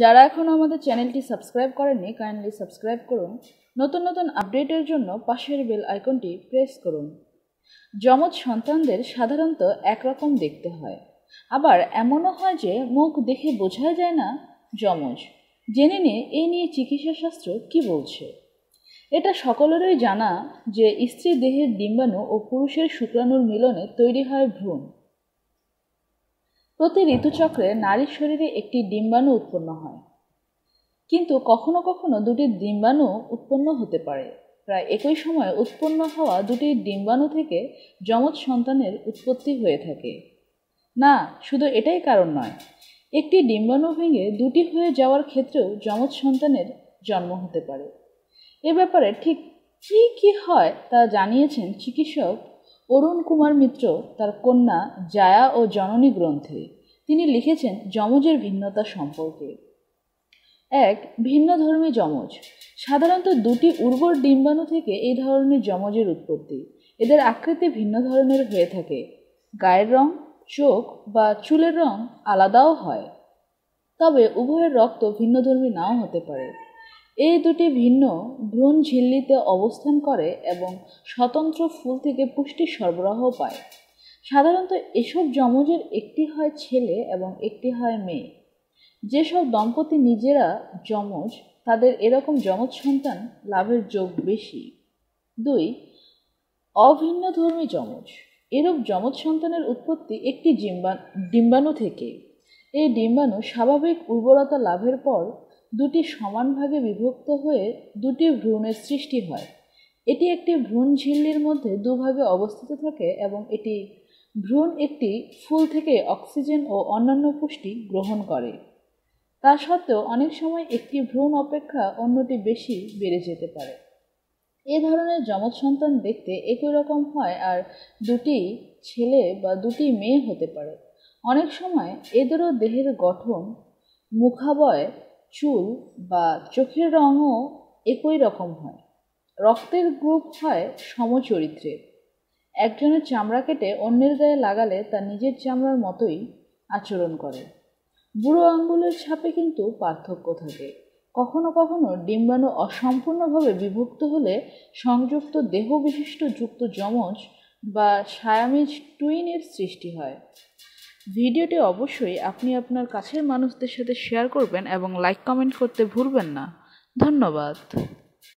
যারা এখনও আমাদের চ্যানেলটি সাবস্ক্রাইব করেননি কাইন্ডলি সাবস্ক্রাইব করুন নতুন নতুন আপডেটের জন্য পাশের বেল আইকনটি প্রেস করুন যমজ সন্তানদের সাধারণত একরকম দেখতে হয় আবার এমনও হয় যে মুখ দেখে বোঝা যায় না যমজ জেনে নিয়ে এ নিয়ে চিকিৎসাশাস্ত্র কি বলছে এটা সকলেরই জানা যে স্ত্রী দেহের ডিম্বাণু ও পুরুষের শুক্রাণুর মিলনে তৈরি হয় ভ্রূণ প্রতি ঋতুচক্রে নারীর শরীরে একটি ডিম্বাণু উৎপন্ন হয় কিন্তু কখনো কখনো দুটি ডিম্বাণু উৎপন্ন হতে পারে প্রায় একই সময়ে উৎপন্ন হওয়া দুটি ডিম্বাণু থেকে যমজ সন্তানের উৎপত্তি হয়ে থাকে না শুধু এটাই কারণ নয় একটি ডিম্বাণু ভেঙে দুটি হয়ে যাওয়ার ক্ষেত্রেও যমজ সন্তানের জন্ম হতে পারে এ ব্যাপারে ঠিক কি কি হয় তা জানিয়েছেন চিকিৎসক অরুণ কুমার মিত্র তার কন্যা জায়া ও জননী গ্রন্থে তিনি লিখেছেন যমজের ভিন্নতা সম্পর্কে এক ভিন্নধর্মী যমজ সাধারণত দুটি উর্বর ডিম্বাণু থেকে এই ধরনের যমজের উৎপত্তি এদের আকৃতি ভিন্ন ধরনের হয়ে থাকে গায়ের রং চোখ বা চুলের রং আলাদাও হয় তবে উভয়ের রক্ত ভিন্নধর্মী নাও হতে পারে এই দুটি ভিন্ন ভ্রণ ঝিল্লিতে অবস্থান করে এবং স্বতন্ত্র ফুল থেকে পুষ্টি সরবরাহ পায় সাধারণত এসব যমজের একটি হয় ছেলে এবং একটি হয় মেয়ে যেসব দম্পতি নিজেরা যমজ তাদের এরকম যমজ সন্তান লাভের যোগ বেশি দুই অভিন্নধর্মী যমজ এরূপ যমজ সন্তানের উৎপত্তি একটি ডিম্বা ডিম্বাণু থেকে এই ডিম্বাণু স্বাভাবিক উর্বরতা লাভের পর দুটি সমান ভাগে বিভক্ত হয়ে দুটি ভ্রূণের সৃষ্টি হয় এটি একটি ভ্রূণ ঝিল্লির মধ্যে দুভাগে অবস্থিত থাকে এবং এটি ভ্রূণ একটি ফুল থেকে অক্সিজেন ও অন্যান্য পুষ্টি গ্রহণ করে তা সত্ত্বেও অনেক সময় একটি ভ্রূণ অপেক্ষা অন্যটি বেশি বেড়ে যেতে পারে এ ধরনের যমজ সন্তান দেখতে একই রকম হয় আর দুটি ছেলে বা দুটি মেয়ে হতে পারে অনেক সময় এদেরও দেহের গঠন মুখাবয় চুল বা চোখের রঙও একই রকম হয় রক্তের গ্রুপ হয় সমচরিত্রের একজনের চামড়া কেটে অন্যের গায়ে লাগালে তা নিজের চামড়ার মতোই আচরণ করে বুড়ো আঙ্গুলের ছাপে কিন্তু পার্থক্য থাকে কখনো কখনো ডিম্বাণু অসম্পূর্ণভাবে বিভক্ত হলে সংযুক্ত দেহ বিশিষ্ট যুক্ত যমজ বা সায়ামিজ টুইনের সৃষ্টি হয় ভিডিওটি অবশ্যই আপনি আপনার কাছের মানুষদের সাথে শেয়ার করবেন এবং লাইক কমেন্ট করতে ভুলবেন না ধন্যবাদ